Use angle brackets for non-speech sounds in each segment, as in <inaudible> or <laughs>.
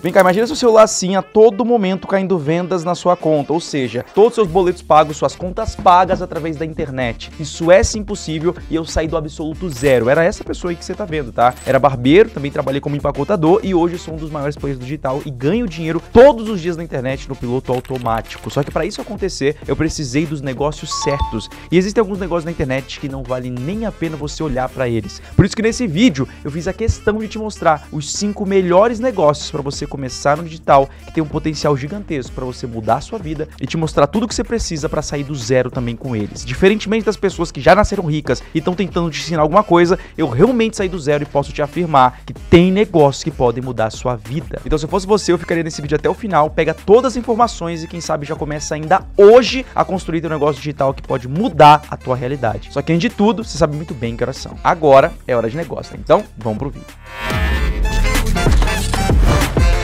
Vem cá, imagina seu celular assim a todo momento caindo vendas na sua conta, ou seja, todos seus boletos pagos, suas contas pagas através da internet. Isso é sim possível e eu saí do absoluto zero. Era essa pessoa aí que você tá vendo, tá? Era barbeiro, também trabalhei como empacotador e hoje sou um dos maiores players do digital e ganho dinheiro todos os dias na internet no piloto automático. Só que para isso acontecer, eu precisei dos negócios certos. E existem alguns negócios na internet que não vale nem a pena você olhar para eles. Por isso que nesse vídeo eu fiz a questão de te mostrar os cinco melhores negócios para você começar no digital, que tem um potencial gigantesco para você mudar a sua vida e te mostrar tudo o que você precisa para sair do zero também com eles. Diferentemente das pessoas que já nasceram ricas e estão tentando te ensinar alguma coisa, eu realmente saí do zero e posso te afirmar que tem negócios que podem mudar a sua vida. Então, se eu fosse você, eu ficaria nesse vídeo até o final, pega todas as informações e quem sabe já começa ainda hoje a construir um negócio digital que pode mudar a tua realidade. Só que antes de tudo, você sabe muito bem que oração. Agora é hora de negócio, né? então vamos pro vídeo.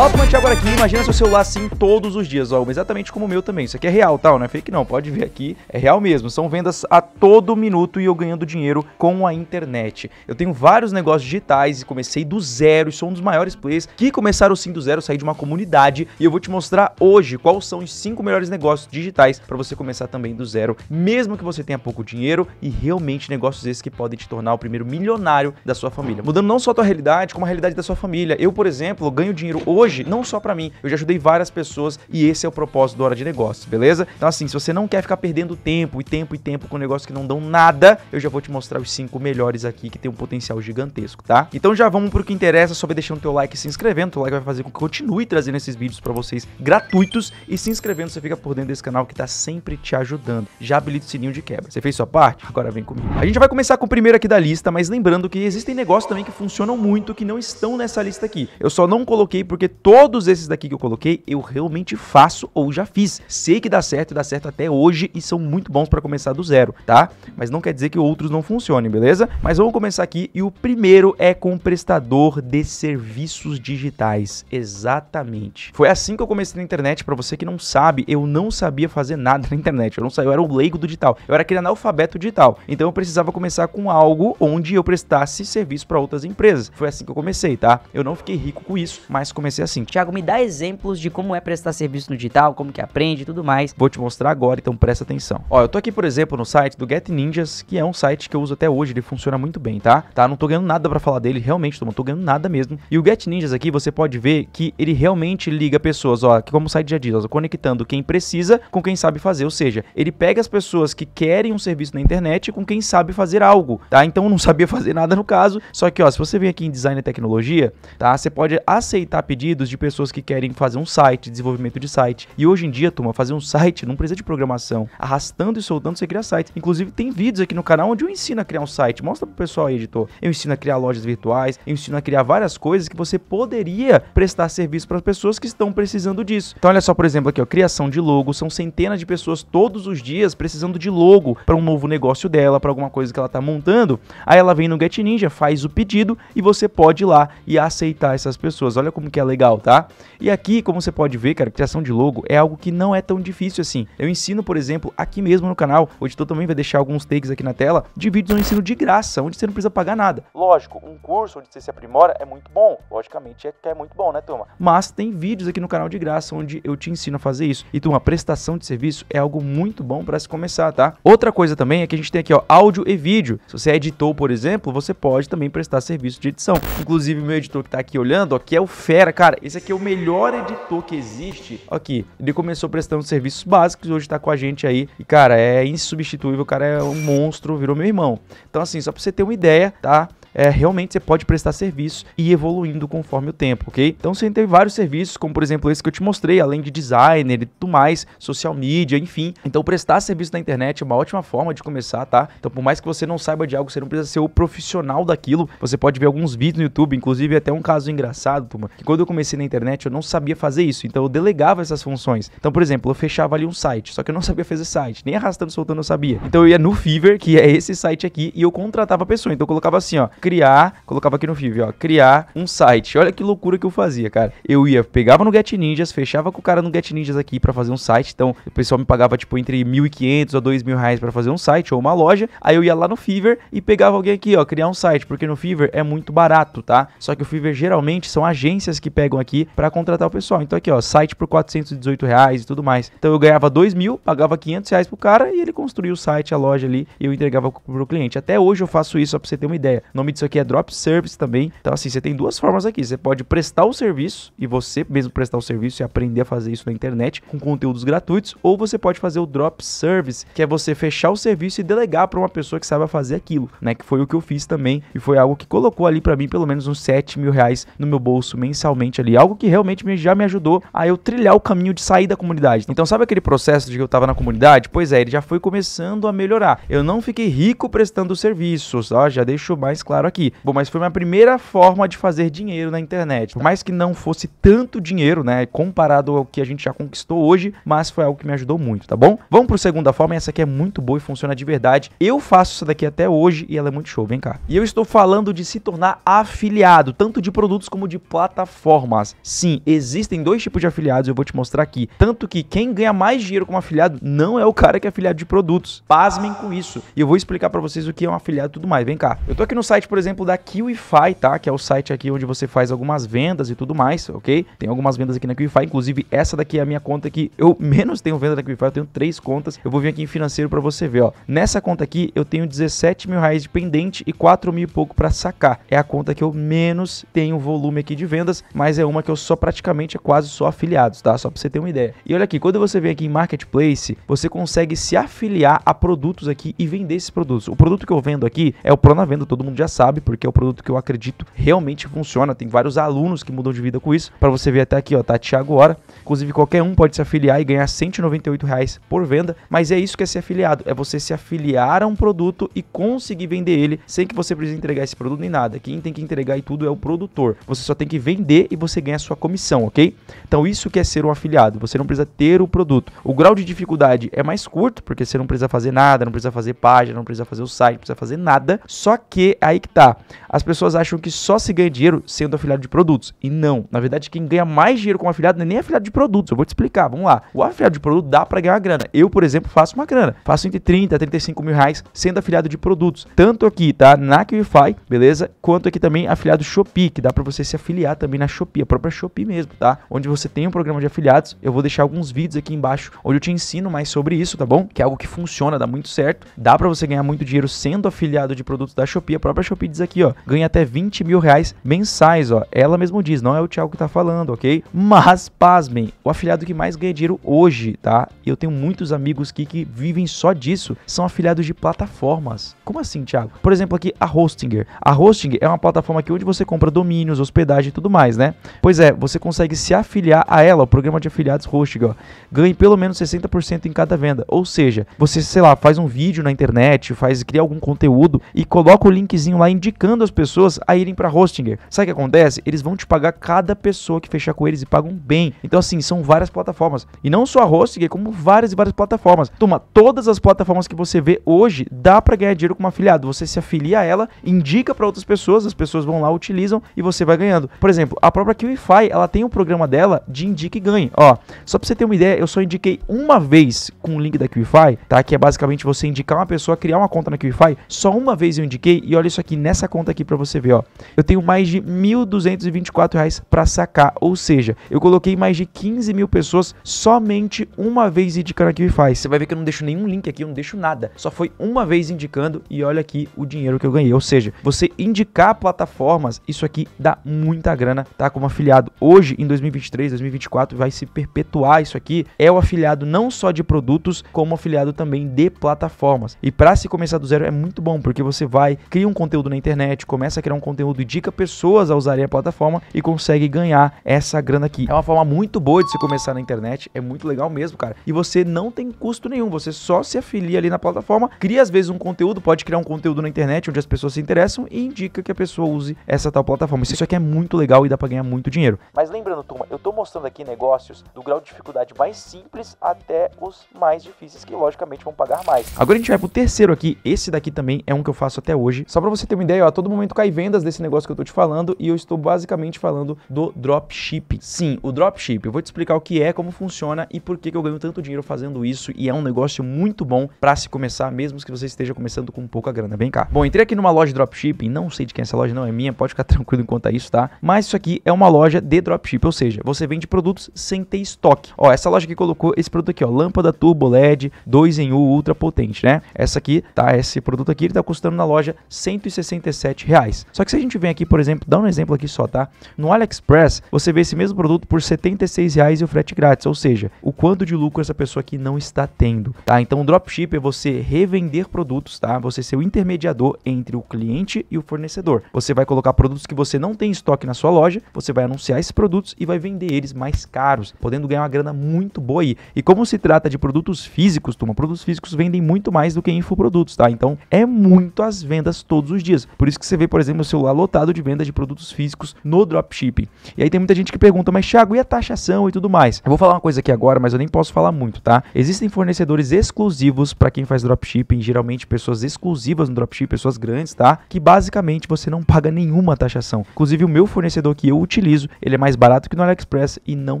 Ó, comente agora aqui, imagina seu celular assim todos os dias, ó, exatamente como o meu também. Isso aqui é real, tá? Não é fake não, pode ver aqui, é real mesmo. São vendas a todo minuto e eu ganhando dinheiro com a internet. Eu tenho vários negócios digitais e comecei do zero, e sou um dos maiores players que começaram sim do zero, saí de uma comunidade e eu vou te mostrar hoje quais são os cinco melhores negócios digitais para você começar também do zero, mesmo que você tenha pouco dinheiro e realmente negócios esses que podem te tornar o primeiro milionário da sua família. Mudando não só a tua realidade, como a realidade da sua família. Eu, por exemplo, ganho dinheiro hoje hoje, não só para mim, eu já ajudei várias pessoas e esse é o propósito do Hora de Negócios, beleza? Então assim, se você não quer ficar perdendo tempo e tempo e tempo com negócios que não dão nada, eu já vou te mostrar os cinco melhores aqui que tem um potencial gigantesco, tá? Então já vamos pro que interessa, só deixando deixando teu like e se inscrevendo, teu like vai fazer com que continue trazendo esses vídeos para vocês gratuitos e se inscrevendo você fica por dentro desse canal que tá sempre te ajudando. Já habilita o sininho de quebra. Você fez sua parte? Agora vem comigo. A gente vai começar com o primeiro aqui da lista, mas lembrando que existem negócios também que funcionam muito que não estão nessa lista aqui. Eu só não coloquei porque todos esses daqui que eu coloquei, eu realmente faço ou já fiz. Sei que dá certo, dá certo até hoje e são muito bons para começar do zero, tá? Mas não quer dizer que outros não funcionem, beleza? Mas vamos começar aqui e o primeiro é com prestador de serviços digitais. Exatamente. Foi assim que eu comecei na internet, para você que não sabe, eu não sabia fazer nada na internet. Eu não sabia, eu era o leigo do digital. Eu era aquele analfabeto digital. Então eu precisava começar com algo onde eu prestasse serviço para outras empresas. Foi assim que eu comecei, tá? Eu não fiquei rico com isso, mas comecei acontecer é assim. Tiago, me dá exemplos de como é prestar serviço no digital, como que aprende e tudo mais. Vou te mostrar agora, então presta atenção. Ó, eu tô aqui, por exemplo, no site do Get Ninjas, que é um site que eu uso até hoje, ele funciona muito bem, tá? Tá, não tô ganhando nada para falar dele, realmente, não tô ganhando nada mesmo. E o Get Ninjas aqui, você pode ver que ele realmente liga pessoas, ó, que como o site já diz, ó, conectando quem precisa com quem sabe fazer, ou seja, ele pega as pessoas que querem um serviço na internet com quem sabe fazer algo, tá? Então eu não sabia <laughs> fazer nada no caso, só que ó, se você vem aqui em design e tecnologia, tá? Você pode aceitar pedir pedidos de pessoas que querem fazer um site, desenvolvimento de site. E hoje em dia, turma, fazer um site não precisa de programação. Arrastando e soltando você cria site. Inclusive, tem vídeos aqui no canal onde eu ensino a criar um site. Mostra pro pessoal aí, editor. Eu ensino a criar lojas virtuais, eu ensino a criar várias coisas que você poderia prestar serviço para as pessoas que estão precisando disso. Então, olha só, por exemplo, aqui, ó, criação de logo. São centenas de pessoas todos os dias precisando de logo para um novo negócio dela, para alguma coisa que ela tá montando. Aí ela vem no Get Ninja, faz o pedido e você pode ir lá e aceitar essas pessoas. Olha como que é legal legal, tá? E aqui, como você pode ver, cara, criação de logo é algo que não é tão difícil assim. Eu ensino, por exemplo, aqui mesmo no canal, o editor também vai deixar alguns takes aqui na tela, de vídeos eu ensino de graça, onde você não precisa pagar nada. Lógico, um curso onde você se aprimora é muito bom, logicamente é que é muito bom, né, turma? Mas tem vídeos aqui no canal de graça onde eu te ensino a fazer isso. E turma, prestação de serviço é algo muito bom para se começar, tá? Outra coisa também é que a gente tem aqui, ó, áudio e vídeo. Se você é editor, por exemplo, você pode também prestar serviço de edição. Inclusive, meu editor que tá aqui olhando, ó, que é o fera, cara, Cara, esse aqui é o melhor editor que existe aqui. Ele começou prestando serviços básicos, hoje tá com a gente aí. E, cara, é insubstituível, o cara é um monstro, virou meu irmão. Então, assim, só pra você ter uma ideia, tá? é, realmente você pode prestar serviço e ir evoluindo conforme o tempo, ok? Então você tem vários serviços, como por exemplo esse que eu te mostrei, além de designer e tudo mais, social media, enfim. Então prestar serviço na internet é uma ótima forma de começar, tá? Então por mais que você não saiba de algo, você não precisa ser o profissional daquilo. Você pode ver alguns vídeos no YouTube, inclusive até um caso engraçado, turma, que quando eu comecei na internet eu não sabia fazer isso, então eu delegava essas funções. Então, por exemplo, eu fechava ali um site, só que eu não <laughs> sabia fazer site, nem arrastando soltando eu sabia. Então eu ia no Fiverr, que é esse site aqui, e eu contratava a pessoa. Então eu colocava assim, ó, criar, colocava aqui no FIV, ó, criar um site. Olha que loucura que eu fazia, cara. Eu ia, pegava no Get Ninjas, fechava com o cara no Get Ninjas aqui para fazer um site. Então, o pessoal me pagava tipo entre 1.500 a 2.000 reais para fazer um site ou uma loja. Aí eu ia lá no Fiverr e pegava alguém aqui, ó, criar um site, porque no Fiverr é muito barato, tá? Só que o Fiverr geralmente são agências que pegam aqui para contratar o pessoal. Então aqui, ó, site por 418 reais e tudo mais. Então eu ganhava 2.000, mil, pagava 500 reais pro cara e ele construía o site, a loja ali e eu entregava pro cliente. Até hoje eu faço isso, só pra você ter uma ideia. Nome nome disso aqui é drop service também. Então, assim, você tem duas formas aqui. Você pode prestar o serviço e você mesmo prestar o serviço e aprender a fazer isso na internet com conteúdos gratuitos, ou você pode fazer o drop service, que é você fechar o serviço e delegar para uma pessoa que saiba fazer aquilo, né? Que foi o que eu fiz também e foi algo que colocou ali para mim pelo menos uns 7 mil reais no meu bolso mensalmente ali, algo que realmente me, já me ajudou a eu trilhar o caminho de sair da comunidade. Então, sabe aquele processo de que eu estava na comunidade? Pois é, ele já foi começando a melhorar. Eu não fiquei rico prestando serviços ó, já deixo mais claro aqui. Bom, mas foi minha primeira forma de fazer dinheiro na internet. Por mais que não fosse tanto dinheiro, né, comparado ao que a gente já conquistou hoje, mas foi algo que me ajudou muito, tá bom? Vamos a segunda forma, essa aqui é muito boa e funciona de verdade. Eu faço isso daqui até hoje e ela é muito show, vem cá. E eu estou falando de se tornar afiliado, tanto de produtos como de plataformas. Sim, existem dois tipos de afiliados, eu vou te mostrar aqui. Tanto que quem ganha mais dinheiro como afiliado não é o cara que é afiliado de produtos. Pasmem com isso. E eu vou explicar para vocês o que é um afiliado e tudo mais. Vem cá. Eu tô aqui no site site, por exemplo, da QIFI, tá? Que é o site aqui onde você faz algumas vendas e tudo mais, ok? Tem algumas vendas aqui na QIFI, inclusive essa daqui é a minha conta que eu <laughs> menos tenho venda da QIFI, eu tenho três contas. Eu vou vir aqui em financeiro para você ver, ó. Nessa conta aqui, eu tenho 17 mil reais de pendente e 4 mil e pouco para sacar. É a conta que eu menos tenho volume aqui de vendas, mas é uma que eu só praticamente é quase só afiliados, tá? Só para você ter uma ideia. E olha aqui, quando você vem aqui em Marketplace, você consegue se afiliar a produtos aqui e vender esses produtos. O produto que eu vendo aqui é o Venda, todo mundo já sabe sabe, porque é o produto que eu acredito realmente funciona. Tem vários alunos que mudam de vida com isso. Para você ver até aqui, ó, tá Thiago Hora. Inclusive, qualquer um pode se afiliar e ganhar 198 reais por venda. Mas é isso que é ser afiliado: é você se afiliar a um produto e conseguir vender ele sem que você precise entregar esse produto nem nada. Quem tem que entregar e tudo é o produtor. Você só tem que vender e você ganha a sua comissão, ok? Então, isso que é ser um afiliado. Você não precisa ter o produto. O grau de dificuldade é mais curto, porque você não precisa fazer nada, não precisa fazer página, não precisa fazer o site, não precisa fazer nada. Só que é aí que que tá. As pessoas acham que só se ganha dinheiro sendo afiliado de produtos. E não. Na verdade, quem ganha mais dinheiro como afiliado não é nem afiliado de produtos. Eu vou te explicar. Vamos lá. O afiliado de produto dá para ganhar uma grana. Eu, por exemplo, faço uma grana. Faço entre 30 a 35 mil reais sendo afiliado de produtos. Tanto aqui, tá? Na QFI, beleza? Quanto aqui também afiliado Shopee, que dá para você se afiliar também na Shopee, a própria Shopee mesmo, tá? Onde você tem um programa de afiliados. Eu vou deixar alguns vídeos aqui embaixo onde eu te ensino mais sobre isso, tá bom? Que é algo que funciona, dá muito certo. Dá para você ganhar muito dinheiro sendo afiliado de produtos da Shopee, a própria Shopee diz aqui, ó. Ganha até 20 mil reais mensais, ó. Ela mesmo diz, não é o Thiago que tá falando, ok? Mas, pasmem, o afiliado que mais ganha dinheiro hoje, tá? E eu tenho muitos amigos aqui que vivem só disso, são afiliados de plataformas. Como assim, Thiago? Por exemplo, aqui a Hostinger. A Hostinger é uma plataforma aqui onde você compra domínios, hospedagem e tudo mais, né? Pois é, você consegue se afiliar a ela, o programa de afiliados Hostinger, ó. Ganhe pelo menos 60% em cada venda. Ou seja, você, sei lá, faz um vídeo na internet, faz cria algum conteúdo e coloca o linkzinho lá indicando as pessoas a irem para Hostinger. Sabe o que acontece? Eles vão te pagar cada pessoa que fechar com eles e pagam bem. Então, assim, são várias plataformas. E não só a Hostinger, como várias e várias plataformas. Toma, todas as plataformas que você vê hoje, dá para ganhar dinheiro como afiliado. Você se afilia a ela, indica para outras pessoas, as pessoas vão lá, utilizam e você vai ganhando. Por exemplo, a própria QIFI, ela tem um programa dela de indica e ganhe. Ó, só pra você ter uma ideia, eu só indiquei uma vez com o link da QIFI, tá? Que é basicamente você indicar uma pessoa, criar uma conta na QIFI. Só uma vez eu indiquei e olha isso aqui aqui nessa conta aqui para você ver, ó. Eu tenho mais de R$ 1.224 para sacar, ou seja, eu coloquei mais de 15 mil pessoas somente uma vez indicando aqui o faz. Você vai ver que eu não deixo nenhum link aqui, eu não deixo nada. Só foi uma vez indicando e olha aqui o dinheiro que eu ganhei. Ou seja, você indicar plataformas, isso aqui dá muita grana, tá? Como afiliado. Hoje, em 2023, 2024, vai se perpetuar isso aqui. É o afiliado não só de produtos, como afiliado também de plataformas. E para se começar do zero é muito bom, porque você vai, cria um conteúdo conteúdo na internet, começa a criar um conteúdo e indica pessoas a usarem a plataforma e consegue ganhar essa grana aqui. É uma forma muito boa de se começar na internet, é muito legal mesmo, cara. E você não tem custo nenhum, você só se afilia ali na plataforma, cria às vezes um conteúdo, pode criar um conteúdo na internet onde as pessoas se interessam e indica que a pessoa use essa tal plataforma. Isso aqui é muito legal e dá para ganhar muito dinheiro. Mas lembrando, turma, eu tô mostrando aqui negócios do grau de dificuldade mais simples até os mais difíceis que logicamente vão pagar mais. Agora a gente vai pro terceiro aqui, esse daqui também é um que eu faço até hoje, só para você ter uma ideia, ó, a todo momento cai vendas desse negócio que eu tô te falando e eu estou basicamente falando do dropship. Sim, o dropship. Eu vou te explicar o que é, como funciona e por que, que eu ganho tanto dinheiro fazendo isso e é um negócio muito bom para se começar, mesmo que você esteja começando com pouca grana. Vem cá. Bom, entrei aqui numa loja de dropshipping, não sei de quem é essa loja, não é minha, pode ficar <laughs> tranquilo enquanto a é isso, tá? Mas isso aqui é uma loja de dropship, ou seja, você vende produtos sem ter estoque. Ó, essa loja que colocou esse produto aqui, ó, lâmpada turbo LED 2 em U ultra potente, né? Essa aqui, tá? Esse produto aqui, ele tá custando na loja 160 167 reais. Só que se a gente vem aqui, por exemplo, dá um exemplo aqui só, tá? No AliExpress, você vê esse mesmo produto por 76 reais e o frete grátis, ou seja, o quanto de lucro essa pessoa aqui não está tendo, tá? Então, o dropship é você revender produtos, tá? Você ser o intermediador entre o cliente e o fornecedor. Você vai colocar produtos que você não tem estoque na sua loja, você vai anunciar esses produtos e vai vender eles mais caros, podendo ganhar uma grana muito boa aí. E como se trata de produtos físicos, turma, produtos físicos vendem muito mais do que infoprodutos, tá? Então, é muito as vendas todos os dias dias. Por isso que você vê, por exemplo, o celular lotado de vendas de produtos físicos no dropshipping. E aí tem muita gente que pergunta, mas Thiago, e a taxação e tudo mais? Eu vou falar uma coisa aqui agora, mas eu nem posso falar muito, tá? Existem fornecedores exclusivos para quem faz dropshipping, geralmente pessoas exclusivas no dropshipping, pessoas grandes, tá? Que basicamente você não paga nenhuma taxação. Inclusive o meu fornecedor que eu utilizo, ele é mais barato que no AliExpress e não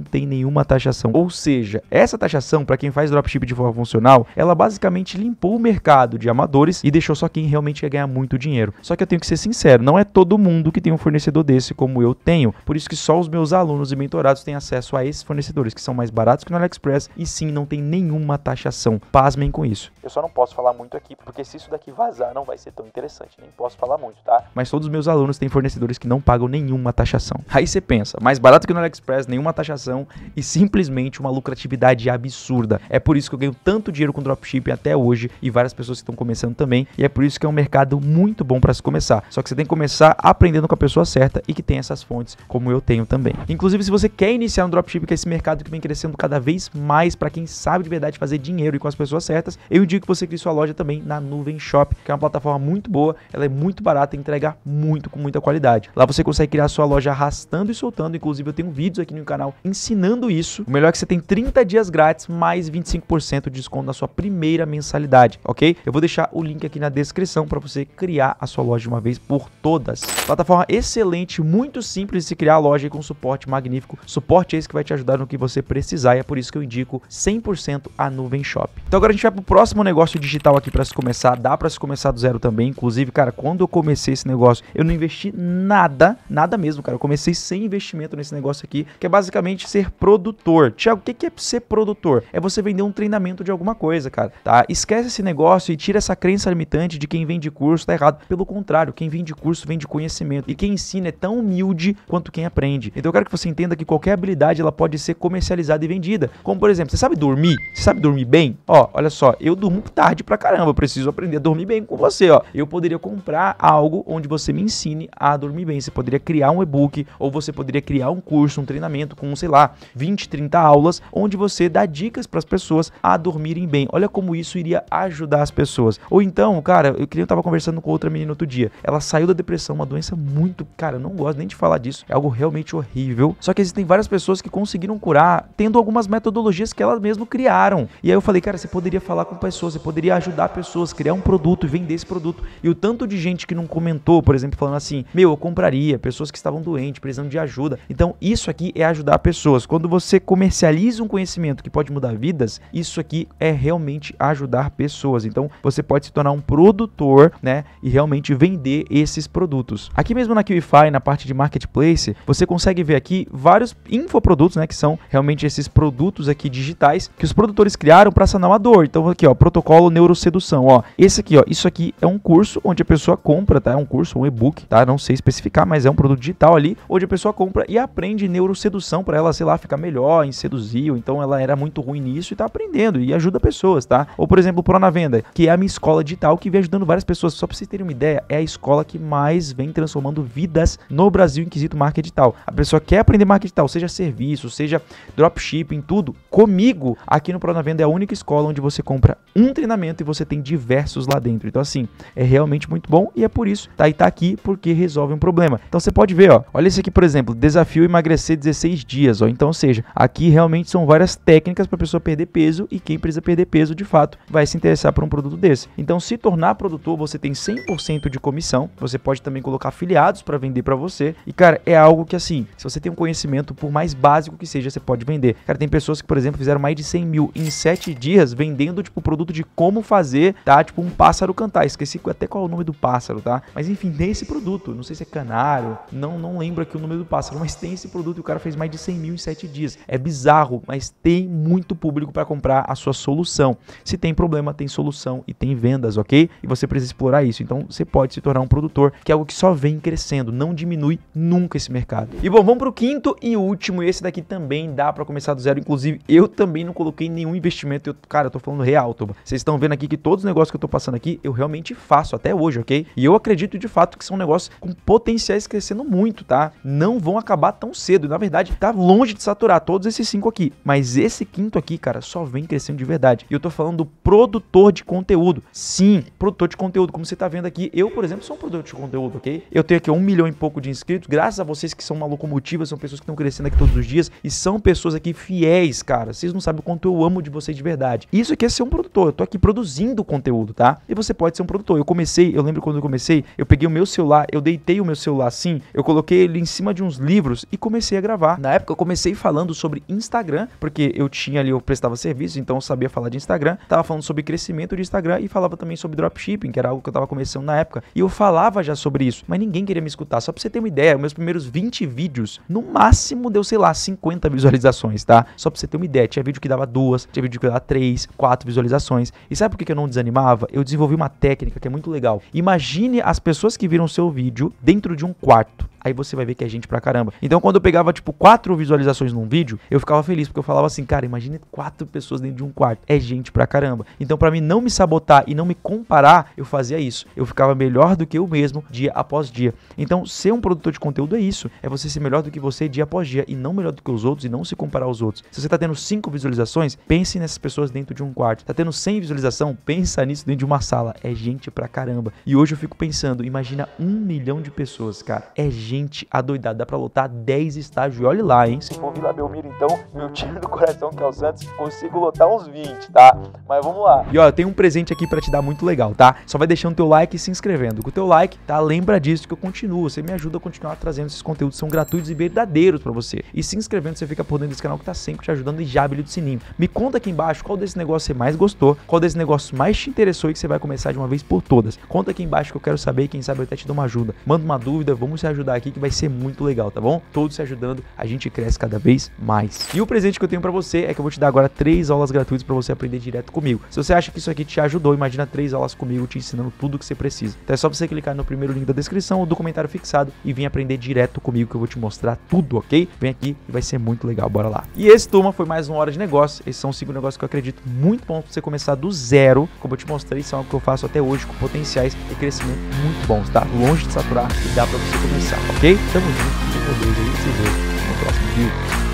tem nenhuma taxação. Ou seja, essa taxação para quem faz dropshipping de forma funcional, ela basicamente limpou o mercado de amadores e deixou só quem realmente quer ganhar muito dinheiro. Só que eu tenho que ser sincero, não é todo mundo que tem um fornecedor desse como eu tenho. Por isso que só os meus alunos e mentorados têm acesso a esses fornecedores, que são mais baratos que no AliExpress e sim, não tem nenhuma taxação. Pasmem com isso. Eu só não posso falar muito aqui, porque se isso daqui vazar, não vai ser tão interessante. Nem posso falar muito, tá? Mas todos os meus alunos têm fornecedores que não pagam nenhuma taxação. Aí você pensa, mais barato que no AliExpress, nenhuma taxação e simplesmente uma lucratividade absurda. É por isso que eu ganho tanto dinheiro com dropshipping até hoje e várias pessoas que estão começando também. E é por isso que é um mercado muito bom para para se começar. Só que você tem que começar aprendendo com a pessoa certa e que tem essas fontes, como eu tenho também. Inclusive, se você quer iniciar no dropship, que é esse mercado que vem crescendo cada vez mais para quem sabe de verdade fazer dinheiro e com as pessoas certas, eu indico que você crie sua loja também na Nuvem Shop, que é uma plataforma muito boa, ela é muito barata e entrega muito com muita qualidade. Lá você consegue criar sua loja arrastando e soltando, inclusive eu tenho vídeos aqui no canal ensinando isso. O melhor é que você tem 30 dias grátis mais 25% de desconto na sua primeira mensalidade, ok? Eu vou deixar o link aqui na descrição para você criar a sua sua loja de uma vez por todas. Plataforma excelente, muito simples de se criar a loja e com suporte magnífico. Suporte é esse que vai te ajudar no que você precisar e é por isso que eu indico 100% a Nuvem Shop. Então agora a gente vai pro próximo negócio digital aqui para se começar. Dá para se começar do zero também. Inclusive, cara, quando eu comecei esse negócio, eu não investi nada, nada mesmo, cara. Eu comecei sem investimento nesse negócio aqui, que é basicamente ser produtor. Tiago, o que é ser produtor? É você vender um treinamento de alguma coisa, cara, tá? Esquece esse negócio e tira essa crença limitante de quem vende curso, tá errado. Pelo pelo contrário, quem vem de curso vem de conhecimento. E quem ensina é tão humilde quanto quem aprende. Então eu quero que você entenda que qualquer habilidade ela pode ser comercializada e vendida. Como por exemplo, você sabe dormir? Você sabe dormir bem? Ó, olha só, eu durmo tarde pra caramba, eu preciso aprender a dormir bem com você, ó. Eu poderia comprar algo onde você me ensine a dormir bem. Você poderia criar um e-book ou você poderia criar um curso, um treinamento com, sei lá, 20, 30 aulas onde você dá dicas para as pessoas a dormirem bem. Olha como isso iria ajudar as pessoas. Ou então, cara, eu queria eu tava conversando com outra menina no outro dia. Ela saiu da depressão, uma doença muito. Cara, eu não gosto nem de falar disso. É algo realmente horrível. Só que existem várias pessoas que conseguiram curar tendo algumas metodologias que elas mesmas criaram. E aí eu falei, cara, você poderia falar com pessoas, você poderia ajudar pessoas, criar um produto e vender esse produto. E o tanto de gente que não comentou, por exemplo, falando assim: meu, eu compraria, pessoas que estavam doentes, precisando de ajuda. Então, isso aqui é ajudar pessoas. Quando você comercializa um conhecimento que pode mudar vidas, isso aqui é realmente ajudar pessoas. Então, você pode se tornar um produtor, né? E realmente realmente vender esses produtos. Aqui mesmo na Qify, na parte de marketplace, você consegue ver aqui vários infoprodutos, né, que são realmente esses produtos aqui digitais que os produtores criaram para sanar a dor. Então aqui, ó, protocolo neurosedução, ó. Esse aqui, ó, isso aqui é um curso onde a pessoa compra, tá? É um curso, um e-book, tá? Não sei especificar, mas é um produto digital ali onde a pessoa compra e aprende neurosedução para ela, sei lá, ficar melhor em seduzir, ou então ela era muito ruim nisso e tá aprendendo e ajuda pessoas, tá? Ou por exemplo, Pro na Venda, que é a minha escola digital que vem ajudando várias pessoas, só para vocês terem uma ideia ideia, é a escola que mais vem transformando vidas no Brasil em quesito marketing digital. A pessoa quer aprender marketing digital, seja serviço, seja dropshipping, tudo. Comigo, aqui no Prona Venda é a única escola onde você compra um treinamento e você tem diversos lá dentro. Então, assim, é realmente muito bom e é por isso tá, tá aqui porque resolve um problema. Então, você pode ver, ó. Olha esse aqui, por exemplo, desafio emagrecer 16 dias, ó. Então, ou seja, aqui realmente são várias técnicas para pessoa perder peso e quem precisa perder peso, de fato, vai se interessar por um produto desse. Então, se tornar produtor, você tem 100% de comissão. Você pode também colocar afiliados para vender para você. E, cara, é algo que, assim, se você tem um conhecimento, por mais básico que seja, você pode vender. Cara, tem pessoas que, por exemplo, fizeram mais de 100 mil em 7 dias vendendo, tipo, produto de como fazer, tá? Tipo, um pássaro cantar. Esqueci até qual é o nome do pássaro, tá? Mas, enfim, tem esse produto. Não sei se é canário, não, não lembro aqui o nome do pássaro, mas tem esse produto e o cara fez mais de 100 mil em 7 dias. É bizarro, mas tem muito público para comprar a sua solução. Se tem problema, tem solução e tem vendas, ok? E você precisa explorar isso. Então, você pode se tornar um produtor, que é algo que só vem crescendo, não diminui nunca esse mercado. E bom, vamos para o quinto e último, esse daqui também dá para começar do zero, inclusive eu também não coloquei nenhum investimento, eu, cara, eu tô falando real, Toba. Vocês estão vendo aqui que todos os negócios que eu tô passando aqui, eu realmente faço até hoje, ok? E eu acredito de fato que são negócios com potenciais crescendo muito, tá? Não vão acabar tão cedo, na verdade, tá longe de saturar todos esses cinco aqui, mas esse quinto aqui, cara, só vem crescendo de verdade. E eu tô falando do produtor de conteúdo. Sim, produtor de conteúdo, como você tá vendo aqui, eu, por exemplo, sou um produtor de conteúdo, ok? Eu tenho aqui um milhão e pouco de inscritos, graças a vocês que são uma locomotiva, são pessoas que estão crescendo aqui todos os dias e são pessoas aqui fiéis, cara. Vocês não sabem o quanto eu amo de vocês de verdade. Isso aqui é ser um produtor. Eu tô aqui produzindo conteúdo, tá? E você pode ser um produtor. Eu comecei, eu lembro quando eu comecei, eu peguei o meu celular, eu deitei o meu celular assim, eu coloquei ele em cima de uns livros e comecei a gravar. Na época eu comecei falando sobre Instagram, porque eu tinha ali, eu prestava serviço, então eu sabia falar de Instagram. Tava falando sobre crescimento de Instagram e falava também sobre dropshipping, que era algo que eu tava começando na época época e eu falava já sobre isso, mas ninguém queria me escutar. Só pra você ter uma ideia, meus primeiros 20 vídeos, no máximo deu, sei lá, 50 visualizações, tá? Só pra você ter uma ideia, tinha vídeo que dava duas, tinha vídeo que dava três, quatro visualizações. E sabe por que eu não desanimava? Eu desenvolvi uma técnica que é muito legal. Imagine as pessoas que viram seu vídeo dentro de um quarto aí você vai ver que é gente pra caramba. Então quando eu pegava, tipo, quatro visualizações num vídeo, eu ficava feliz, porque eu falava assim, cara, imagine quatro pessoas dentro de um quarto. É gente pra caramba. Então, para mim não me sabotar e não me comparar, eu fazia isso. Eu ficava melhor do que eu mesmo dia após dia. Então, ser um produtor de conteúdo é isso. É você ser melhor do que você dia após dia e não melhor do que os outros e não se comparar aos outros. Se você tá tendo cinco visualizações, pense nessas pessoas dentro de um quarto. Tá tendo 100 visualização, pensa nisso dentro de uma sala. É gente pra caramba. E hoje eu fico pensando, imagina um milhão de pessoas, cara. É gente gente adoidada para lotar 10 estágios. E olha lá, hein? Se for Vila Belmiro, então, meu time do coração, que é o Santos, consigo lotar uns 20, tá? Mas vamos lá. E olha eu tenho um presente aqui para te dar muito legal, tá? Só vai deixando teu like e se inscrevendo. Com o teu like, tá? Lembra disso que eu continuo. Você me ajuda a continuar trazendo esses conteúdos que são gratuitos e verdadeiros para você. E se inscrevendo, você fica por dentro desse canal que tá sempre te ajudando e já habilita o sininho. Me conta aqui embaixo qual desse negócio você mais gostou, qual desse negócio mais te interessou e que você vai começar de uma vez por todas. Conta aqui embaixo que eu quero saber, quem sabe eu até te dou uma ajuda. Manda uma dúvida, vamos se ajudar aqui que vai ser muito legal, tá bom? Todos se ajudando, a gente cresce cada vez mais. E o presente que eu tenho para você é que eu vou te dar agora três aulas gratuitas para você aprender direto comigo. Se você acha que isso aqui te ajudou, imagina três aulas comigo te ensinando tudo o que você precisa. Então é só você clicar no primeiro link da descrição ou do comentário fixado e vir aprender direto comigo que eu vou te mostrar tudo, ok? Vem aqui e vai ser muito legal, bora lá. E esse, turma, foi mais uma hora de negócio. Esses é são cinco negócios que eu acredito muito bons pra você começar do zero. Como eu te mostrei, são é algo que eu faço até hoje com potenciais e crescimento muito bons, tá? Longe de saturar e dá para você começar. Ok? Tamo junto. Fiquem com Deus aí. Se vê no próximo vídeo.